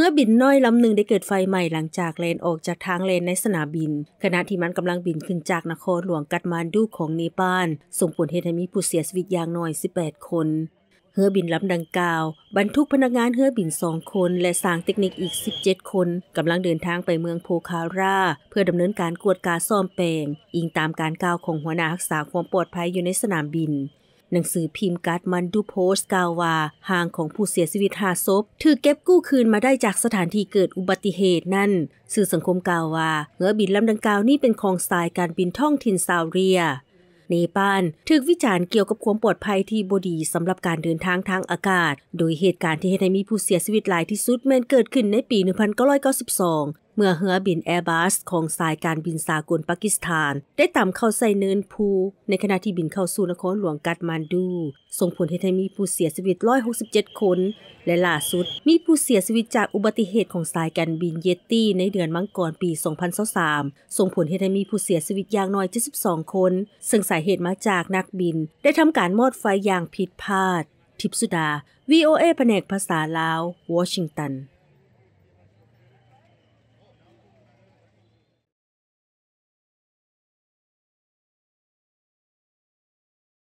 เมือบินน้อยลำหนึ่งได้เกิดไฟใหม่หลังจากเลนออกจากทางเลนในสนามบิน ขณะที่มันกำลังบินขึ้นจากนครหลวงกัตมานดูของเนปาลส่งผลเหตุให้มีผู้เสียชีวิตอย่างน้อย 18 คน เฮือบินลำดังกล่าวบรรทุกพนักงานเฮือบิน 2 คนและสางเทคนิคอีก 17 คน กำลังเดินทางไปเมืองโพคาร่า เพื่อดำเนินการกวดกาซ่อมแปลงอิงตามการกล่าวของหัวหน้ารักษาความปลอดภัยอยู่ในสนามบินหนังสือพิมพ์การ์ดมันดูโพสต์กาวาห่างของผู้เสียชีวิตหาศพ ถือเก็บกู้คืนมาได้จากสถานที่เกิดอุบัติเหตุนั่น สื่อสังคมกาวาเงือบินลำดังกล่าวนี่เป็นของสายการบินท่องถิ่นซาวเรียเนปาลถืกวิจารณ์เกี่ยวกับความปลอดภัยที่บดีสำหรับการเดินทางทางอากาศ โดยเหตุการณ์ที่เฮ็ดให้มีผู้เสียชีวิตหลายที่สุดแม้นเกิดขึ้นในปี 1992เมื่อเหือบินแอร์บัสของสายการบินสากลปากีสถาน ได้ต่ำเข้าใส่เนินภูในขณะที่บินเข้าสู่นครหลวงกัตมันดู ส่งผลให้มีผู้เสียชีวิต 167 คนและล่าสุด มีผู้เสียชีวิตจากอุบัติเหตุของสายการบินเยตตี้ในเดือนมังกรปี 2023ส่งผลให้มีผู้เสียชีวิตอย่างน้อย 72 คน ซึ่งสาเหตุมาจากนักบิน ได้ทำการมอดไฟอย่างผิดพลาด ทิพสุดา VOA แผนกภาษาลาววอชิงตัน